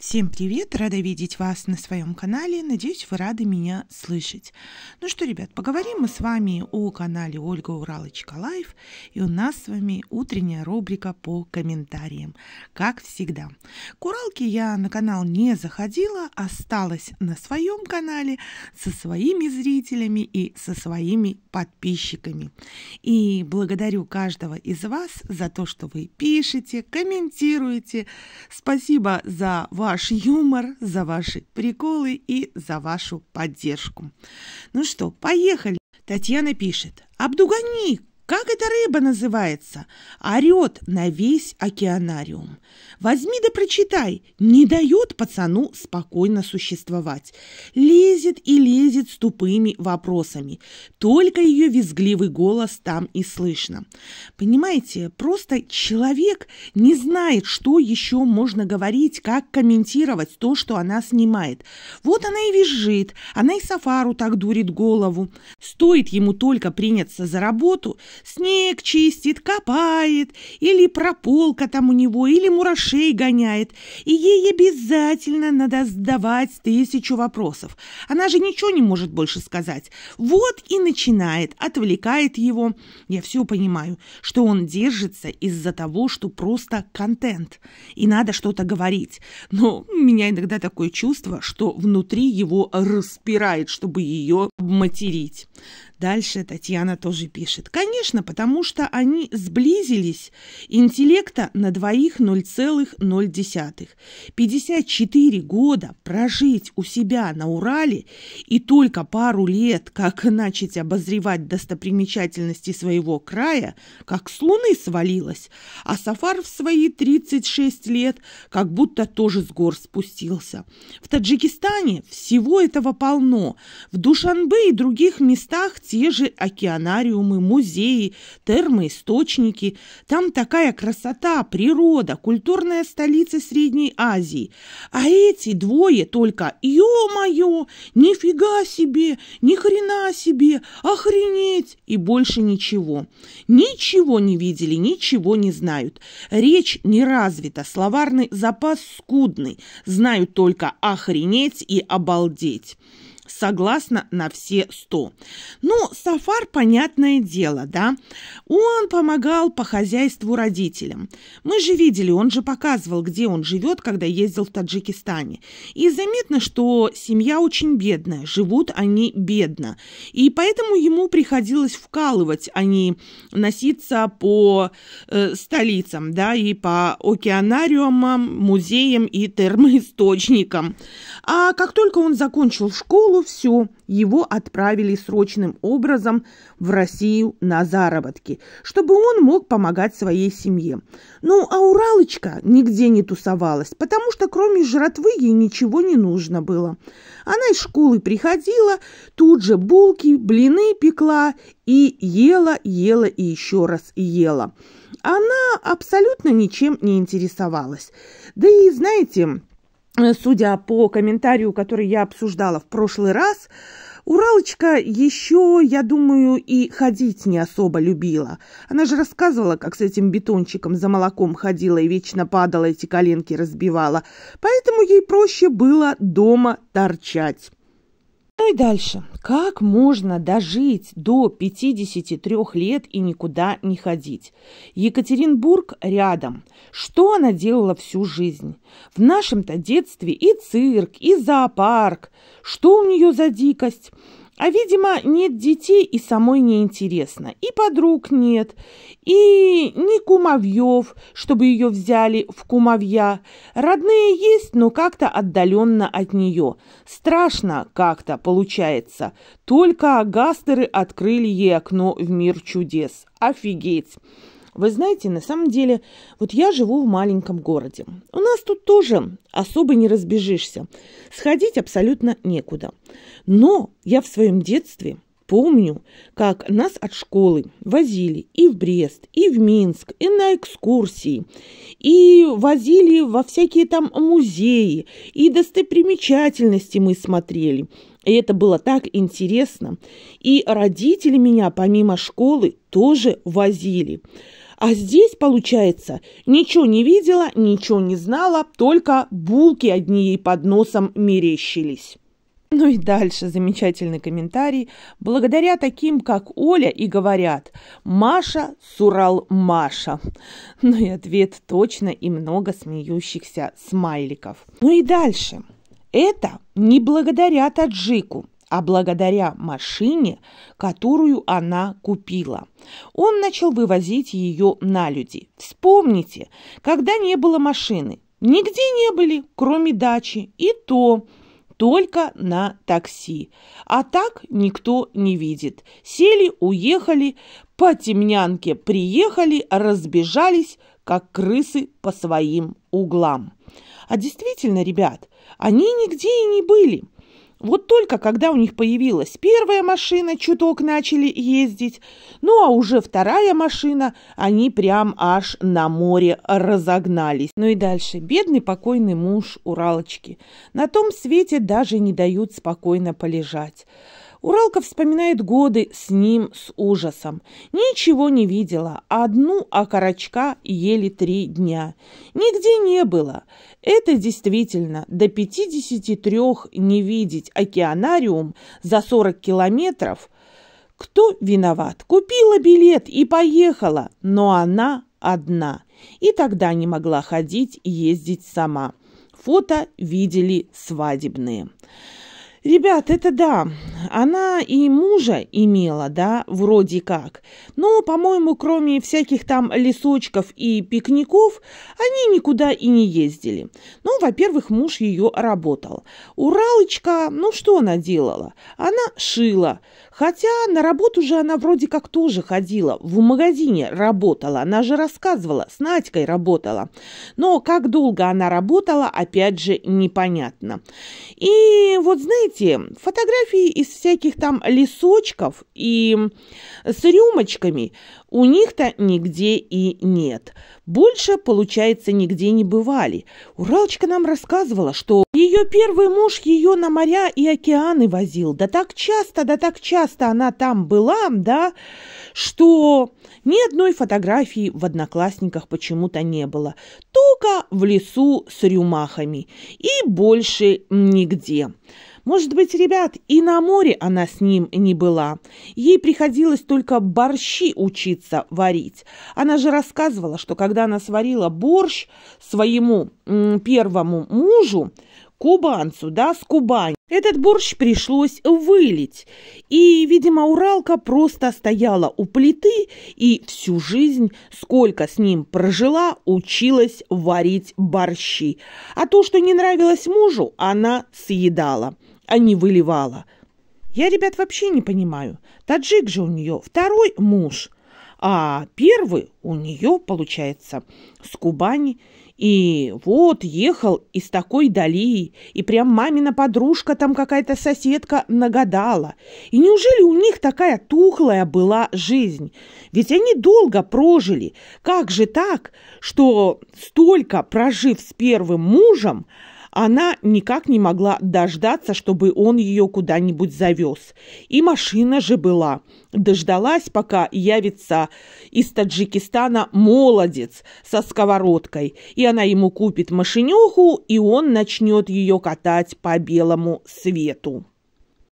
Всем привет! Рада видеть вас на своем канале. Надеюсь, вы рады меня слышать. Ну что, ребят, поговорим мы с вами о канале Ольга Уралочка Лайф. И у нас с вами утренняя рубрика по комментариям, как всегда. Куралки я на канал не заходила, осталась на своем канале со своими зрителями и со своими подписчиками. И благодарю каждого из вас за то, что вы пишете, комментируете. Спасибо за ваш ваш юмор, за ваши приколы и за вашу поддержку. Ну что, поехали. Татьяна пишет. Абдуганик, как эта рыба называется? Орет на весь океанариум. Возьми да прочитай. Не дает пацану спокойно существовать. Лезет и лезет с тупыми вопросами. Только ее визгливый голос там и слышно. Понимаете, просто человек не знает, что еще можно говорить, как комментировать то, что она снимает. Вот она и визжит, она и Сафару так дурит голову. Стоит ему только приняться за работу – Снег чистит, копает, или прополка там у него, или мурашей гоняет. И ей обязательно надо задавать тысячу вопросов. Она же ничего не может больше сказать. Вот и начинает, отвлекает его. Я все понимаю, что он держится из-за того, что просто контент. И надо что-то говорить. Но у меня иногда такое чувство, что внутри его распирает, чтобы ее материть. Дальше Татьяна тоже пишет. Конечно, потому что они сблизились. Интеллекта на двоих 0,0. 54 года прожить у себя на Урале и только пару лет, как начать обозревать достопримечательности своего края, как с луны свалилась, а Сафар в свои 36 лет как будто тоже с гор спустился. В Таджикистане всего этого полно. В Душанбе и других местах те же океанариумы, музеи, термоисточники. Там такая красота, природа, культурная столица Средней Азии. А эти двое только «Ё-моё! Нифига себе! Ни хрена себе! Охренеть!» и больше ничего. Ничего не видели, ничего не знают. Речь не развита, словарный запас скудный. Знают только «охренеть» и «обалдеть» согласно на все сто. Ну, Сафар, понятное дело, да? Он помогал по хозяйству родителям. Мы же видели, он же показывал, где он живет, когда ездил в Таджикистане. И заметно, что семья очень бедная, живут они бедно. И поэтому ему приходилось вкалывать, а не носиться по э, столицам, да, и по океанариумам, музеям и термоисточникам. А как только он закончил школу, было все. Его отправили срочным образом в Россию на заработки, чтобы он мог помогать своей семье. Ну, а Уралочка нигде не тусовалась, потому что кроме жратвы ей ничего не нужно было. Она из школы приходила, тут же булки, блины пекла и ела, ела и еще раз ела. Она абсолютно ничем не интересовалась. Да и, знаете, Э, судя по комментарию, который я обсуждала в прошлый раз, Уралочка еще, я думаю, и ходить не особо любила. Она же рассказывала, как с этим бетончиком за молоком ходила и вечно падала, эти коленки разбивала. Поэтому ей проще было дома торчать. Ну и дальше. Как можно дожить до 53 лет и никуда не ходить? Екатеринбург рядом. Что она делала всю жизнь? В нашем-то детстве и цирк, и зоопарк. Что у нее за дикость? А, видимо, нет детей и самой неинтересно, и подруг нет, и ни кумовьев, чтобы ее взяли в кумовья. Родные есть, но как-то отдаленно от нее. Страшно как-то получается. Только гастеры открыли ей окно в мир чудес. Офигеть! Вы знаете, на самом деле, вот я живу в маленьком городе. У нас тут тоже особо не разбежишься. Сходить абсолютно некуда. Но я в своем детстве помню, как нас от школы возили и в Брест, и в Минск, и на экскурсии, и возили во всякие там музеи, и достопримечательности мы смотрели. И это было так интересно. И родители меня помимо школы тоже возили. А здесь, получается, ничего не видела, ничего не знала, только булки одни ей под носом мерещились. Ну и дальше замечательный комментарий. Благодаря таким, как Оля, и говорят «Маша, Сурал, Маша». Ну и ответ точно и много смеющихся смайликов. Ну и дальше. Это не благодаря таджику а благодаря машине, которую она купила. Он начал вывозить ее на люди. Вспомните, когда не было машины, нигде не были, кроме дачи, и то только на такси. А так никто не видит. Сели, уехали, по темнянке приехали, разбежались, как крысы по своим углам. А действительно, ребят, они нигде и не были – вот только когда у них появилась первая машина, чуток начали ездить, ну а уже вторая машина, они прям аж на море разогнались. Ну и дальше. Бедный покойный муж Уралочки. На том свете даже не дают спокойно полежать. Уралка вспоминает годы с ним с ужасом. Ничего не видела, одну окорочка ели три дня. Нигде не было. Это действительно до 53 не видеть океанариум за 40 километров. Кто виноват? Купила билет и поехала, но она одна. И тогда не могла ходить и ездить сама. Фото видели свадебные. Ребят, это да, она и мужа имела, да, вроде как. Но, по-моему, кроме всяких там лесочков и пикников, они никуда и не ездили. Ну, во-первых, муж ее работал. Уралочка, ну что она делала? Она шила. Хотя на работу же она вроде как тоже ходила, в магазине работала. Она же рассказывала, с Надькой работала. Но как долго она работала, опять же, непонятно. И вот знаете, делайте фотографии из всяких там лесочков и с рюмочками. У них-то нигде и нет. Больше, получается, нигде не бывали. Уралочка нам рассказывала, что ее первый муж ее на моря и океаны возил. Да так часто, да так часто она там была, да, что ни одной фотографии в одноклассниках почему-то не было. Только в лесу с рюмахами и больше нигде. Может быть, ребят, и на море она с ним не была. Ей приходилось только борщи учиться варить. Она же рассказывала, что когда она сварила борщ своему первому мужу, кубанцу, да, с Кубань, Этот борщ пришлось вылить. И, видимо, Уралка просто стояла у плиты и всю жизнь, сколько с ним прожила, училась варить борщи. А то, что не нравилось мужу, она съедала а не выливала. Я ребят вообще не понимаю. Таджик же у нее второй муж, а первый у нее, получается, с Кубани. И вот ехал из такой дали, и прям мамина подружка там какая-то соседка нагадала. И неужели у них такая тухлая была жизнь? Ведь они долго прожили. Как же так, что столько прожив с первым мужем, она никак не могла дождаться, чтобы он ее куда-нибудь завез. И машина же была. Дождалась, пока явится из Таджикистана молодец со сковородкой, и она ему купит машинюху, и он начнет ее катать по белому свету.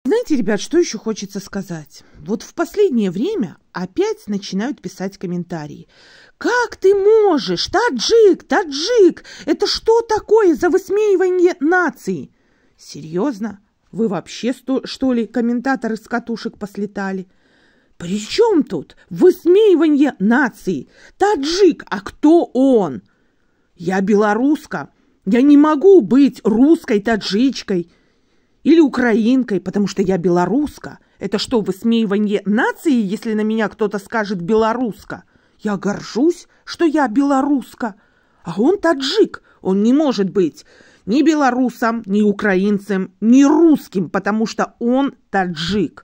Знаете, ребят, что еще хочется сказать? Вот в последнее время опять начинают писать комментарии. Как ты можешь? Таджик, таджик! Это что такое за высмеивание нации? Серьезно? Вы вообще, что ли, комментаторы с катушек послетали? При чем тут высмеивание нации? Таджик, а кто он? Я белоруска. Я не могу быть русской таджичкой. Или украинкой, потому что я белоруска. Это что, высмеивание нации, если на меня кто-то скажет «белоруска»? Я горжусь, что я белоруска. А он таджик, он не может быть ни белорусом, ни украинцем, ни русским, потому что он таджик.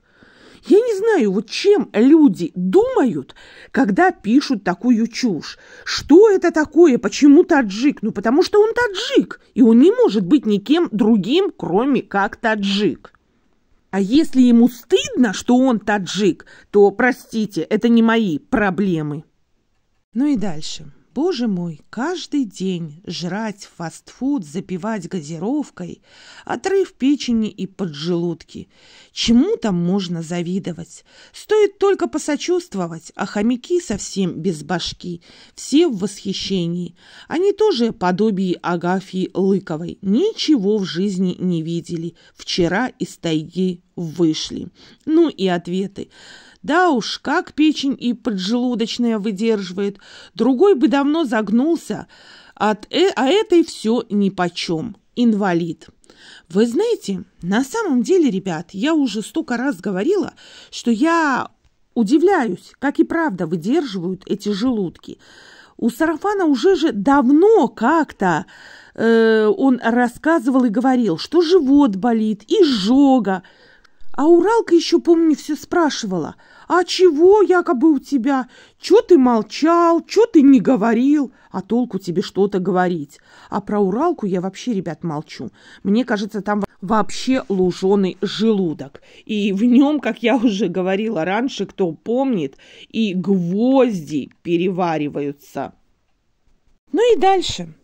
Я не знаю, вот чем люди думают, когда пишут такую чушь. Что это такое? Почему таджик? Ну, потому что он таджик, и он не может быть никем другим, кроме как таджик. А если ему стыдно, что он таджик, то, простите, это не мои проблемы. Ну и дальше. Боже мой, каждый день жрать фастфуд, запивать газировкой, отрыв печени и поджелудки. Чему там можно завидовать? Стоит только посочувствовать, а хомяки совсем без башки. Все в восхищении. Они тоже подобие Агафьи Лыковой. Ничего в жизни не видели. Вчера из тайги вышли. Ну и ответы. Да уж, как печень и поджелудочная выдерживает. Другой бы давно загнулся, от э а этой все нипочем. Инвалид. Вы знаете, на самом деле, ребят, я уже столько раз говорила, что я удивляюсь, как и правда выдерживают эти желудки. У Сарафана уже же давно как-то э, он рассказывал и говорил, что живот болит, и жога. А Уралка еще, помню, все спрашивала – а чего якобы у тебя? Чё ты молчал? Чё ты не говорил? А толку тебе что-то говорить? А про Уралку я вообще, ребят, молчу. Мне кажется, там вообще луженый желудок. И в нем, как я уже говорила раньше, кто помнит, и гвозди перевариваются. Ну и дальше.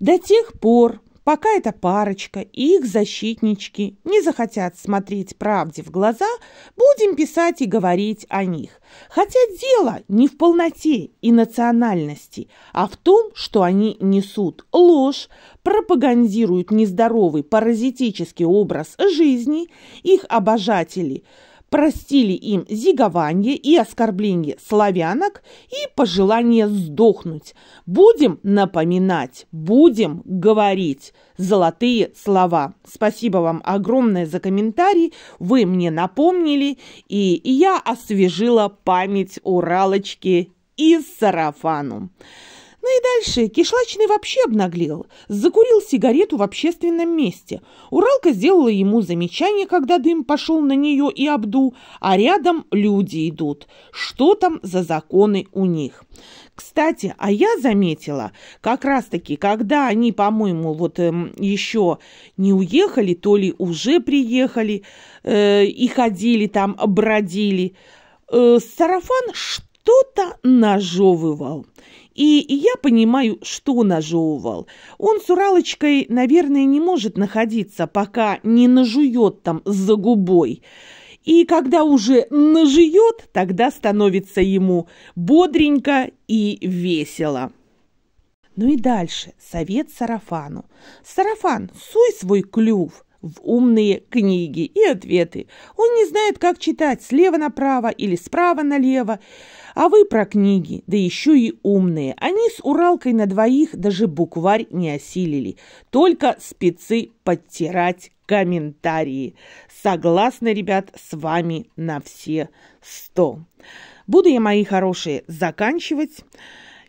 До тех пор, Пока эта парочка и их защитнички не захотят смотреть правде в глаза, будем писать и говорить о них. Хотя дело не в полноте и национальности, а в том, что они несут ложь, пропагандируют нездоровый паразитический образ жизни, их обожатели – простили им зигование и оскорбление славянок и пожелание сдохнуть. Будем напоминать, будем говорить. Золотые слова. Спасибо вам огромное за комментарий. Вы мне напомнили, и я освежила память уралочки и сарафану. Ну и дальше Кишлачный вообще обнаглел, закурил сигарету в общественном месте. Уралка сделала ему замечание, когда дым пошел на нее и Абду, а рядом люди идут. Что там за законы у них? Кстати, а я заметила, как раз-таки, когда они, по-моему, вот эм, еще не уехали, то ли уже приехали э, и ходили там, бродили, э, сарафан что что-то нажевывал. И я понимаю, что нажевывал. Он с Уралочкой, наверное, не может находиться, пока не нажует там за губой. И когда уже нажует, тогда становится ему бодренько и весело. Ну и дальше совет Сарафану. Сарафан, суй свой клюв в умные книги и ответы. Он не знает, как читать слева направо или справа налево. А вы про книги, да еще и умные. Они с Уралкой на двоих даже букварь не осилили. Только спецы подтирать комментарии. Согласны ребят, с вами на все сто. Буду я, мои хорошие, заканчивать.